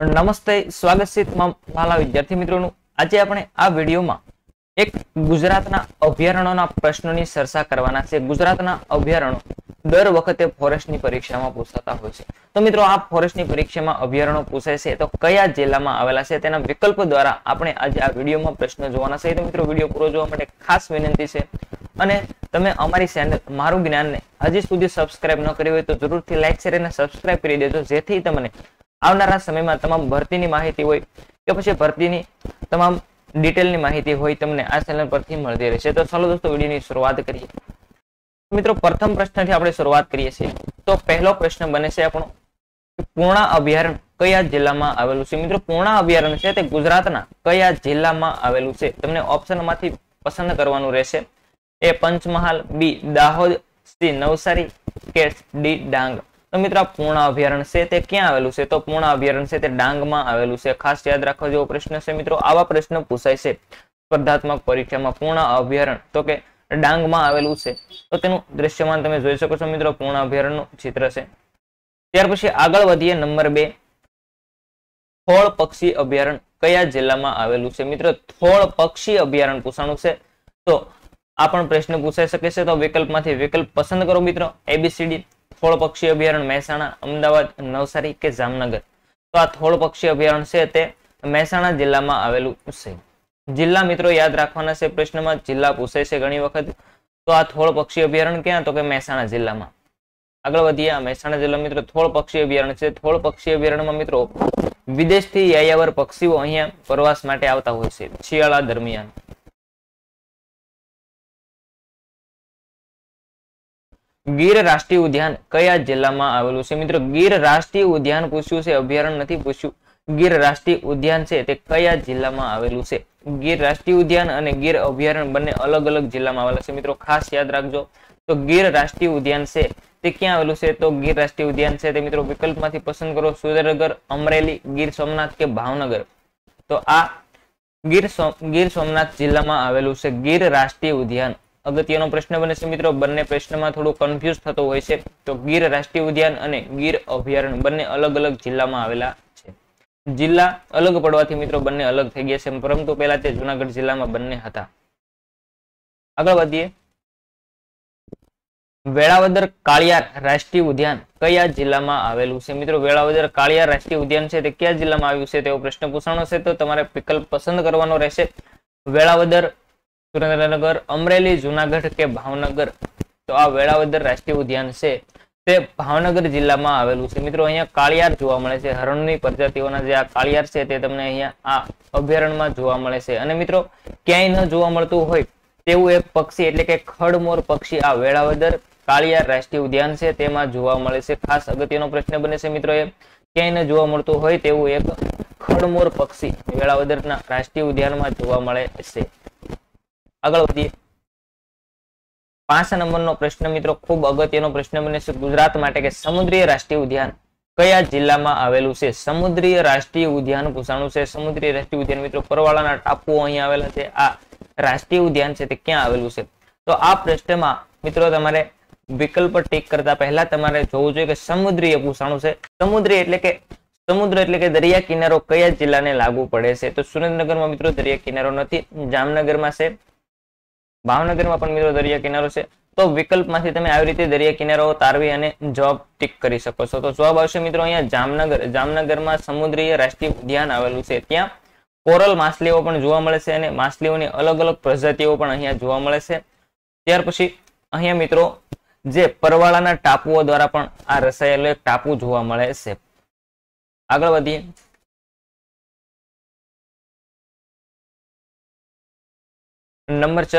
નમસ્તે સ્વાગત છે તમામ વિદ્યાર્થી મિત્રોનું આજે આપણે આ વિડીયોમાં એક ગુજરાતના અભયારણ્યોના પ્રશ્નોની ચર્ચા કરવાના છે ગુજરાતના અભયારણ્યો દર વખતે ફોરેસ્ટની પરીક્ષામાં પૂછાતા હોય છે તો મિત્રો આ ફોરેસ્ટની પરીક્ષામાં અભયારણ્યો પૂછાય છે તો કયા જિલ્લામાં આવેલા છે તેના વિકલ્પ દ્વારા આપણે આજે આ વિડીયોમાં પ્રશ્ન જોવાના છે તો મિત્રો વિડીયો પૂરો જોવા માટે ખાસ વિનંતી છે અને તમે અમારી ચેનલ મારું જ્ઞાનને હજી સુધી સબસ્ક્રાઇબ ન કરી હોય તો જરૂરથી લાઈક શેર અને સબસ્ક્રાઈબ કરી દેજો જેથી તમને આવનારા સમયમાં તમામ ભરતીની માહિતી હોય કે પછી ભરતીની તમામ ડિટેલની માહિતી હોય તમને આ ચેનલ પરથી મળતી રહેશે તો ચાલો દોસ્તો વિડીયોની શરૂઆત કરીએ મિત્રો પ્રથમ પ્રશ્નથી આપણે શરૂઆત કરીએ છીએ તો પહેલો પ્રશ્ન બને છે આપણો પૂર્ણ અભયારણ કયા જિલ્લામાં આવેલું છે મિત્રો પૂર્ણ અભયારણ છે તે ગુજરાતના કયા જિલ્લામાં આવેલું છે તમને ઓપ્શનમાંથી પસંદ કરવાનું રહેશે A Panchmahal B Dahod C Navsari કે ડી ડાંગ તો મિત્રો પૂર્ણ અભયારણ છે તે ક્યાં આવેલું છે તો પૂર્ણ અભયારણ્ય છે તે ડાંગમાં આવેલું છે ખાસ યાદ રાખવા જેવો પ્રશ્ન છે મિત્રો આવા પ્રશ્ન પૂછાય છે સ્પર્ધાત્મક પરીક્ષામાં પૂર્ણ અભયારણ્ય તો કે ડાંગમાં આવેલું છે તો તેનું દ્રશ્યમાન તમે જોઈ શકો છો મિત્રો પૂર્ણ અભયારણ્યનું ચિત્ર છે ત્યાર પછી આગળ વધીએ નંબર બે થોળ પક્ષી અભયારણ કયા જિલ્લામાં આવેલું છે મિત્રો થોળ પક્ષી અભયારણ્ય પૂછાણું છે તો આ પણ પ્રશ્ન પૂછાઈ શકે છે તો વિકલ્પમાંથી વિકલ્પ પસંદ કરો મિત્રો એબીસીડી થોળ પક્ષી અભયારણ્ય મહેસાણા અમદાવાદ નવસારી કે જામનગર તો આ થોળ પક્ષી અભયારણ્ય છે તે મહેસાણા જિલ્લામાં આવેલું છે જિલ્લા મિત્રો યાદ રાખવાના છે પ્રશ્નમાં જિલ્લા પૂછે છે ઘણી વખત તો આ થોળ પક્ષી અભયારણ્ય ક્યાં તો કે મહેસાણા જિલ્લામાં આગળ વધીએ આ મહેસાણા જિલ્લા મિત્રો થોળ પક્ષી અભયારણ્ય છે થોળ પક્ષી અભયારણ્યમાં મિત્રો વિદેશથી યાયાવર પક્ષીઓ અહીંયા પ્રવાસ માટે આવતા હોય છે શિયાળા દરમિયાન ગીર રાષ્ટ્રીય ઉદ્યાન કયા જિલ્લામાં આવેલું છે મિત્રો ગીર રાષ્ટ્રીય ઉદ્યાન પૂછ્યું છે અભયારણ્ય નથી પૂછ્યું ગીર રાષ્ટ્રીય ઉદ્યાન છે તે કયા જિલ્લામાં આવેલું છે ગીર રાષ્ટ્રીય ઉદ્યાન અને ગીર અભયારણ્ય બંને અલગ અલગ જિલ્લામાં આવેલા છે મિત્રો ખાસ યાદ રાખજો તો ગીર રાષ્ટ્રીય ઉદ્યાન છે તે ક્યાં આવેલું છે તો ગીર રાષ્ટ્રીય ઉદ્યાન છે તે મિત્રો વિકલ્પમાંથી પસંદ કરો સુરેન્દ્રનગર અમરેલી ગીર સોમનાથ કે ભાવનગર તો આ ગીર સોમ ગીર સોમનાથ જિલ્લામાં આવેલું છે ગીર રાષ્ટ્રીય ઉદ્યાન અગત્યનો પ્રશ્ન બને છે મિત્રો બંને પ્રશ્નમાં થોડું કન્ફ્યુઝ થતો હોય છે તો ગીર રાષ્ટ્રીય ઉદ્યાન અને ગીર અભયારણ્ય બંને અલગ અલગ જિલ્લામાં આવેલા છે જિલ્લા અલગ પડવાથી મિત્રો બંને અલગ થઈ ગયા છે પરંતુ પહેલા તે જુનાગઢ જિલ્લામાં બંને હતા આગળ વધીએ વેળાવદર કાળિયાર રાષ્ટ્રીય ઉદ્યાન કયા જિલ્લામાં આવેલું છે મિત્રો વેળાવદર કાળિયાર રાષ્ટ્રીય ઉદ્યાન છે તે કયા જિલ્લામાં આવ્યું છે તેવો પ્રશ્ન પૂછવાનો છે તો તમારે વિકલ્પ પસંદ કરવાનો રહેશે વેળાવદર સુરેન્દ્રનગર અમરેલી જુનાગઢ કે ભાવનગર તો આ વેળાવદર રાષ્ટ્રીય ઉદ્યાન છે તે ભાવનગર જિલ્લામાં આવેલું છે મિત્રો અહીંયા કાળિયાર જોવા મળે છે હરણની પ્રજાતિઓના જે આ કાળિયાર છે તે તમને અહીંયા આ અભયારણ્યમાં જોવા મળે છે અને મિત્રો ક્યાંય ન જોવા મળતું હોય તેવું એક પક્ષી એટલે કે ખડમોર પક્ષી આ વેળાવદર કાળિયાર રાષ્ટ્રીય ઉદ્યાન છે તેમાં જોવા મળે છે ખાસ અગત્યનો પ્રશ્ન બને છે મિત્રો એ ક્યાંય ન જોવા મળતું હોય તેવું એક ખડમોર પક્ષી વેળાવદરના રાષ્ટ્રીય ઉદ્યાનમાં જોવા મળે છે આગળ વધીએ પાંચ નંબરનો પ્રશ્ન મિત્રો ખૂબ અગત્યનો પ્રશ્ન બને છે ગુજરાત માટે કે સમુદ્રીય રાષ્ટ્રીય ઉદ્યાન કયા જિલ્લામાં આવેલું છે સમુદ્રીય રાષ્ટ્રીય ઉદ્યાન પૂછાણું છે સમુદ્રીય રાષ્ટ્રીય ઉદ્યાન મિત્રો પરવાળાના ટાપુઓ અહીં આવેલા છે આ રાષ્ટ્રીય ઉદ્યાન છે તે ક્યાં આવેલું છે તો આ પ્રશ્નમાં મિત્રો તમારે વિકલ્પ ટીક કરતા પહેલા તમારે જોવું જોઈએ કે સમુદ્રીય ભૂષાણું છે સમુદ્રી એટલે કે સમુદ્ર એટલે કે દરિયા કિનારો કયા જિલ્લાને લાગુ પડે છે તો સુરેન્દ્રનગરમાં મિત્રો દરિયા કિનારો નથી જામનગરમાં છે ભાવનગરમાં પણ મિત્રો દરિયા કિનારો છે તો વિકલ્પમાંથી તમે આવી રીતે દરિયા કિનારો તારવી અને જોબ ટીક કરી શકો છો તો જવાબ આવશે મિત્રો અહીંયા જામનગર જામનગરમાં સમુદ્રીય રાષ્ટ્રીય ઉદ્યાન આવેલું છે ત્યાં કોરલ માછલીઓ પણ જોવા મળે છે અને માછલીઓની અલગ અલગ પ્રજાતિઓ પણ અહીંયા જોવા મળે છે ત્યાર પછી અહીંયા મિત્રો જે પરવાળાના ટાપુઓ દ્વારા પણ આ રસાયેલો એક ટાપુ જોવા મળે છે આગળ વધીએ નંબર છ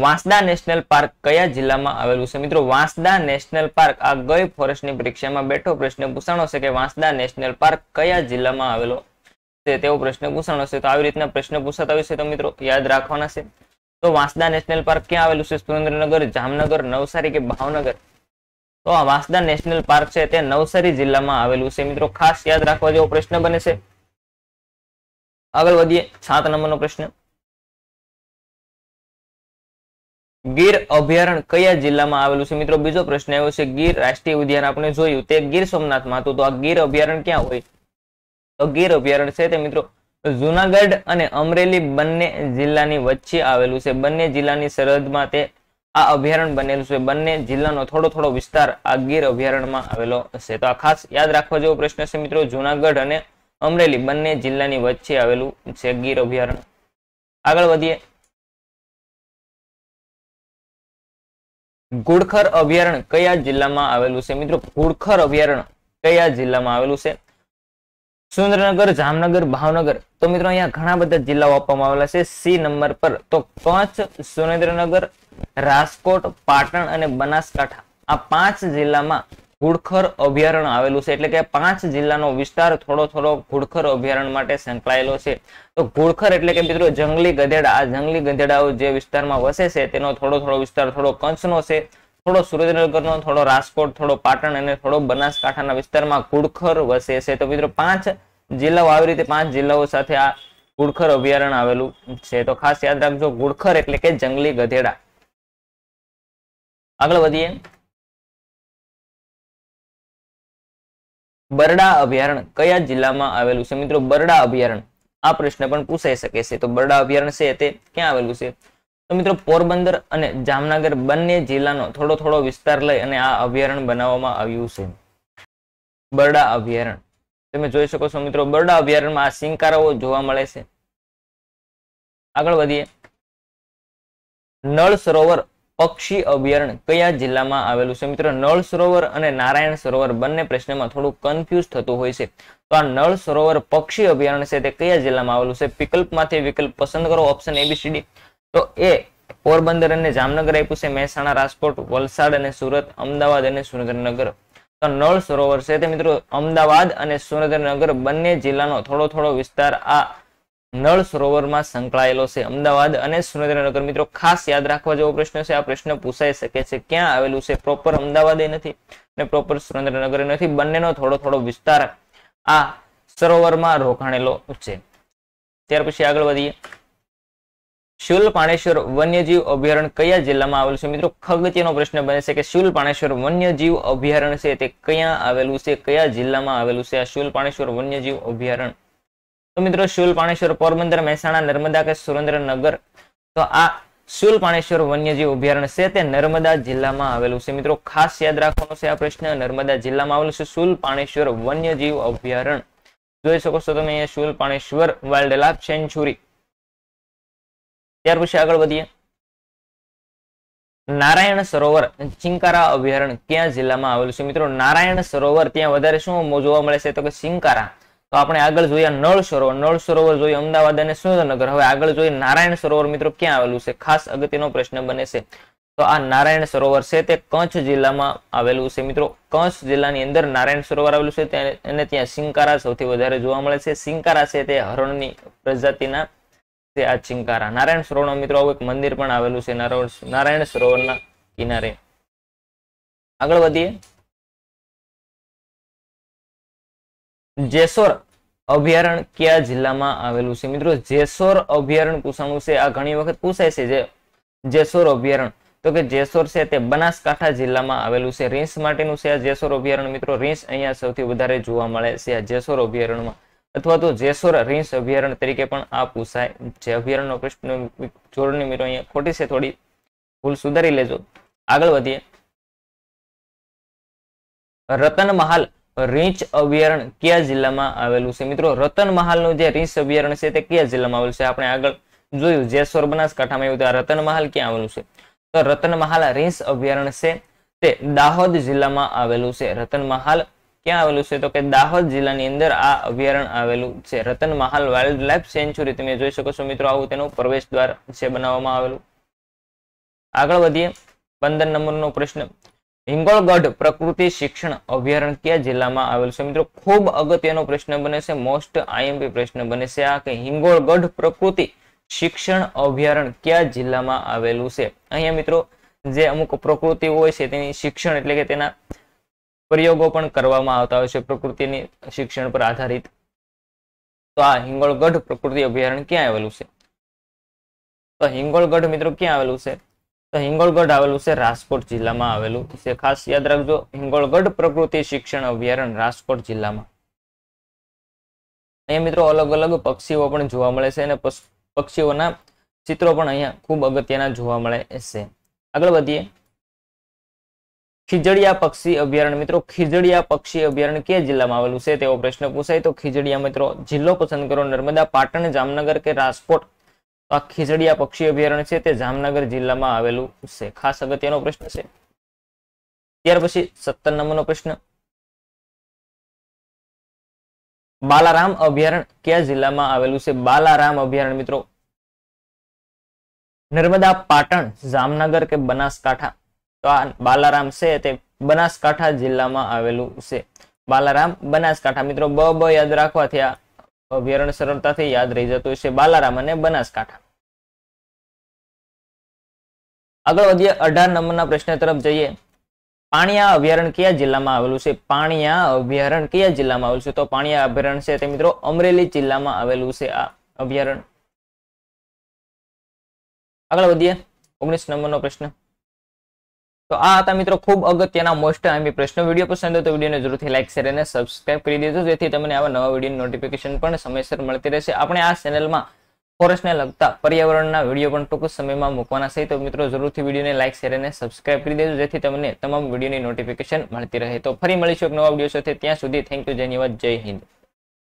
વાંસદા નેશનલ પાર્ક કયા જિલ્લામાં આવેલું છે મિત્રો વાંસદા નેશનલ પાર્ક આ ગઈ ફોરેસ્ટની પરીક્ષામાં બેઠો પ્રશ્ન પૂછાણો છે કે વાંસદા નેશનલ પાર્ક કયા જિલ્લામાં આવેલો છે તેવો પ્રશ્ન પૂછાણો છે તો આવી રીતના પ્રશ્ન પૂછાતા હોય છે તો મિત્રો યાદ રાખવાના છે તો વાંસદા નેશનલ પાર્ક ક્યાં આવેલું છે સુરેન્દ્રનગર જામનગર નવસારી કે ભાવનગર તો આ વાંસદા નેશનલ પાર્ક છે તે નવસારી જિલ્લામાં આવેલું છે મિત્રો ખાસ યાદ રાખવા જેવો પ્રશ્ન બને છે આગળ વધીએ સાત નંબરનો પ્રશ્ન ગીર અભયારણ કયા જિલ્લામાં આવેલું છે મિત્રો બીજો પ્રશ્ન આવ્યો છે ગીર રાષ્ટ્રીય ઉદ્યાન આપણે જોયું તે ગીર સોમનાથમાં હતું તો આ ગીર અભયારણ્ય ક્યાં હોય તો ગીર અભયારણ્ય છે તે મિત્રો જુનાગઢ અને અમરેલી બંને જિલ્લાની વચ્ચે આવેલું છે બંને જિલ્લાની સરહદમાં તે આ અભયારણ્ય બનેલું છે બંને જિલ્લાનો થોડો થોડો વિસ્તાર આ ગીર અભયારણ્યમાં આવેલો છે તો આ ખાસ યાદ રાખવા જેવો પ્રશ્ન છે મિત્રો જુનાગઢ અને અમરેલી બંને જિલ્લાની વચ્ચે આવેલું છે ગીર અભયારણ્ય આગળ વધીએ ઘુડખર અભયારણ્ય કયા જિલ્લામાં આવેલું છે મિત્રો ઘુડખર અભયારણ્ય કયા જિલ્લામાં આવેલું છે સુરેન્દ્રનગર જામનગર ભાવનગર તો મિત્રો અહીંયા ઘણા બધા જિલ્લાઓ આપવામાં આવેલા છે સી નંબર પર તો કચ્છ સુરેન્દ્રનગર રાજકોટ પાટણ અને બનાસકાંઠા આ પાંચ જિલ્લામાં ઘુડખર અભયારણ્ય આવેલું છે એટલે કે પાંચ જિલ્લાનો વિસ્તાર થોડો થોડો ઘુડખર અભયારણ્ય માટે સંકળાયેલો છે તો ઘુડખર એટલે કે મિત્રો જંગલી ગધેડા આ જંગલી ગધેડાઓ જે વિસ્તારમાં વસે છે તેનો થોડો થોડો વિસ્તાર થોડો કચ્છનો છે થોડો સુરેન્દ્રનગરનો થોડો રાજકોટ થોડો પાટણ અને થોડો બનાસકાંઠાના વિસ્તારમાં ઘુડખર વસે છે તો મિત્રો પાંચ જિલ્લાઓ આવી રીતે પાંચ જિલ્લાઓ સાથે આ ઘુડખર અભયારણ્ય આવેલું છે તો ખાસ યાદ રાખજો ઘુડખર એટલે કે જંગલી ગધેડા આગળ વધીએ બરડા અભયારણ કયા જિલ્લામાં આવેલું છે મિત્રો બરડા અભયારણ આ પ્રશ્ન પણ પૂછાઈ શકે છે તો બરડા અભયારણ્ય છે તે ક્યાં આવેલું છે તો મિત્રો પોરબંદર અને જામનગર બંને જિલ્લાનો થોડો થોડો વિસ્તાર લઈ અને આ અભયારણ્ય બનાવવામાં આવ્યું છે બરડા અભયારણ્ય તમે જોઈ શકો છો મિત્રો બરડા અભયારણમાં આ સિંકારાઓ જોવા મળે છે આગળ વધીએ નળ સરોવર પક્ષી અભયારણ્ય કયા જિલ્લામાં આવેલું છે મિત્રો નળ સરોવર અને નારાયણ સરોવર બંને પ્રશ્નમાં થોડું કન્ફ્યુઝ થતું હોય છે તો આ નળ સરોવર પક્ષી અભયારણ્ય છે તે કયા જિલ્લામાં આવેલું છે વિકલ્પમાંથી વિકલ્પ પસંદ કરો ઓપ્શન એબીસીડી તો એ પોરબંદર અને જામનગર આપ્યું છે મહેસાણા રાજકોટ વલસાડ અને સુરત અમદાવાદ અને સુરેન્દ્રનગર તો નળ સરોવર છે તે મિત્રો અમદાવાદ અને સુરેન્દ્રનગર બંને જિલ્લાનો થોડો થોડો વિસ્તાર આ નળ સરોવરમાં સંકળાયેલો છે અમદાવાદ અને સુરેન્દ્રનગર મિત્રો ખાસ યાદ રાખવા જેવો પ્રશ્ન છે આ પ્રશ્ન પૂછાઈ શકે છે ક્યાં આવેલું છે પ્રોપર અમદાવાદ નથી અને પ્રોપર સુરેન્દ્રનગર નથી બંનેનો થોડો થોડો વિસ્તાર આ સરોવરમાં રોકાણેલો છે ત્યાર પછી આગળ વધીએ શુલ પાણેશ્વર વન્યજીવ અભયારણ કયા જિલ્લામાં આવેલું છે મિત્રો ખગત્યનો પ્રશ્ન બને છે કે શુલ પાણેશ્વર વન્યજીવ અભયારણ્ય છે તે ક્યાં આવેલું છે કયા જિલ્લામાં આવેલું છે આ શુલ પાણેશ્વર વન્યજીવ અભયારણ્ય તો મિત્રો શુલ પાણેશ્વર પોરબંદર મહેસાણા નર્મદા કે સુરેન્દ્રનગર તો આ શુલ પાણેશ્વર વન્યજીવ અભયારણ્ય છે તે નર્મદા જિલ્લામાં આવેલું છે મિત્રો ખાસ યાદ રાખવાનો છે આ પ્રશ્ન નર્મદા જિલ્લામાં આવેલું છે શુલ પાણેશ્વર વન્યજીવ અભયારણ્ય જોઈ શકો છો તમે અહીંયા Shoolpaneshwar wildlife sanctuary ત્યાર પછી આગળ વધીએ નારાયણ સરોવર ચિંકારા અભયારણ્ય ક્યાં જિલ્લામાં આવેલું છે મિત્રો નારાયણ સરોવર ત્યાં વધારે શું જોવા મળે છે તો કે સિંકારા તો આપણે આગળ જોઈએ નળ સરોવર નળ સરોવર જોઈએ અમદાવાદ અને સુરેન્દ્રનગર હવે આગળ જોઈએ નારાયણ સરોવર મિત્રો ક્યાં આવેલું છે ખાસ અગત્યનો પ્રશ્ન બને છે તો આ નારાયણ સરોવર છે તે કચ્છ જિલ્લામાં આવેલું છે મિત્રો કચ્છ જિલ્લાની અંદર નારાયણ સરોવર આવેલું છે અને ત્યાં સિંકારા સૌથી વધારે જોવા મળે છે સિંકારા છે તે હરણની પ્રજાતિના છે આ ચિંકારા નારાયણ સરોવર મિત્રો એક મંદિર પણ આવેલું છે નારાયણ સરોવરના કિનારે આગળ વધીએ જેસોર અભયારણ્ય કયા જિલ્લામાં આવેલું છે મિત્રો જેસોર અભયારણ્ય પૂછાણું છે આ ઘણી વખત પૂછાય છે જેસોર અભયારણ્ય તો કે જેસોર છે તે બનાસકાંઠા જિલ્લામાં આવેલું છે રીંસ માટેનું છે આ જેસોર અભયારણ્ય મિત્રો રીંસ અહીંયા સૌથી વધારે જોવા મળે છે આ જેસોર અભયારણ્યમાં અથવા તો જેસોર રીંસ અભયારણ્ય તરીકે પણ આ પૂછાય જે અભયારણ્યનો પ્રશ્ન જોડણી મિત્રો અહીંયા ખોટી છે થોડી ભૂલ સુધારી લેજો આગળ વધીએ રતન મહાલ રીંચ અભયારણ્ય કયા જિલ્લામાં આવેલું છે મિત્રો રતનમહાલનું જે રીંચ અભયારણ્ય છે તે કયા જિલ્લામાં આવેલું છે આપણે આગળ જોયું જેસોર બનાસકાંઠામાં આવ્યું તો આ રતનમહાલ ક્યાં આવેલું છે તો મહાલ રીંચ અભયારણ્ય છે તે દાહોદ જિલ્લામાં આવેલું છે રતનમહાલ ક્યાં આવેલું છે તો કે દાહોદ જિલ્લાની અંદર આ અભયારણ્ય આવેલું છે Ratanmahal wildlife sanctuary તમે જોઈ શકો છો મિત્રો આવું તેનું પ્રવેશ દ્વાર છે બનાવવામાં આવેલું આગળ વધીએ પંદર નંબરનો પ્રશ્ન હિંગોળગઢ પ્રકૃતિ શિક્ષણ અભયારણ્ય જિલ્લામાં આવેલું છે મિત્રો ખૂબ અગત્યનો પ્રશ્ન બને છે મોસ્ટ આઈએમપી પ્રશ્ન બને છે આ કે હિંગોળગઢ પ્રકૃતિ શિક્ષણ અભયારણ્ય કયા જિલ્લામાં આવેલું છે અહીંયા મિત્રો જે અમુક પ્રકૃતિ હોય છે તેની શિક્ષણ એટલે કે તેના પ્રયોગો પણ કરવામાં આવતા હોય છે પ્રકૃતિની શિક્ષણ પર આધારિત તો આ હિંગોળગઢ પ્રકૃતિ અભયારણ્ય ક્યાં આવેલું છે તો હિંગોળગઢ મિત્રો ક્યાં આવેલું છે તો હિંગોળગઢ આવેલું છે રાજકોટ જિલ્લામાં આવેલું છે ખાસ યાદ રાખજો હિંગોળગઢ પ્રકૃતિ શિક્ષણ અભયારણ્ય રાજકોટ જિલ્લામાં અહીંયા મિત્રો અલગ અલગ પક્ષીઓ પણ જોવા મળે છે અને પક્ષીઓના ચિત્રો પણ અહીંયા ખૂબ અગત્યના જોવા મળે છે આગળ વધીએ ખીજડીયા પક્ષી અભયારણ્ય મિત્રો ખીજડીયા પક્ષી અભયારણ્ય કે જિલ્લામાં આવેલું છે તેવો પ્રશ્ન પૂછાય તો ખીજડીયા મિત્રો જિલ્લો પસંદ કરો નર્મદા પાટણ જામનગર કે રાજકોટ આ ખીજડીયા પક્ષી અભયારણ્ય છે તે જામનગર જિલ્લામાં આવેલું છે ખાસ અગત્યનો પ્રશ્ન છે ત્યાર પછી સત્તર નંબરનો પ્રશ્ન બાલારામ અભયારણ્ય કયા જિલ્લામાં આવેલું છે બાલારામ અભયારણ્ય મિત્રો નર્મદા પાટણ જામનગર કે બનાસકાંઠા તો આ બાલારામ છે તે બનાસકાંઠા જિલ્લામાં આવેલું છે બાલારામ બનાસકાંઠા મિત્રો બ બ યાદ રાખવાથી આ અભયારણ્ય સરળતાથી યાદ રહી જતું છે બાલારામ અને બનાસકાંઠા આગળ વધીએ અઢાર નંબરના પ્રશ્ન તરફ જઈએ પાણીયા અભયારણ કયા જિલ્લામાં આવેલું છે પાણીયા અભયારણ્ય કયા જિલ્લામાં આવેલું છે તો પાણિયા અભયારણ્ય છે તે મિત્રો અમરેલી જિલ્લામાં આવેલું છે આ અભયારણ્ય આગળ વધીએ ઓગણીસ નંબરનો પ્રશ્ન તો આ હતા મિત્રો ખૂબ અગત્યના મોસ્ટ આઈમી પ્રશ્ન વિડીયો પસંદ હોય તો વિડીયોને જરૂરથી લાઈક શેર અને સબસ્ક્રાઇબ કરી દેજો જેથી તમને આવા નવા વિડીયો નોટિફિકેશન પણ સમયસર મળતી રહેશે આપણે આ ચેનલમાં ફોરેસ્ટને લગતા પર્યાવરણના વિડીયો પણ ટૂંક સમયમાં મૂકવાના છે તો મિત્રો જરૂરથી વિડીયોને લાઇક શેર અને સબસ્ક્રાઇબ કરી દેજો જેથી તમને તમામ વિડીયોની નોટિફિકેશન મળતી રહે તો ફરી મળીશું એક નવા વિડીયો સાથે ત્યાં સુધી થેન્ક યુ ધન્યવાદ જય હિન્દ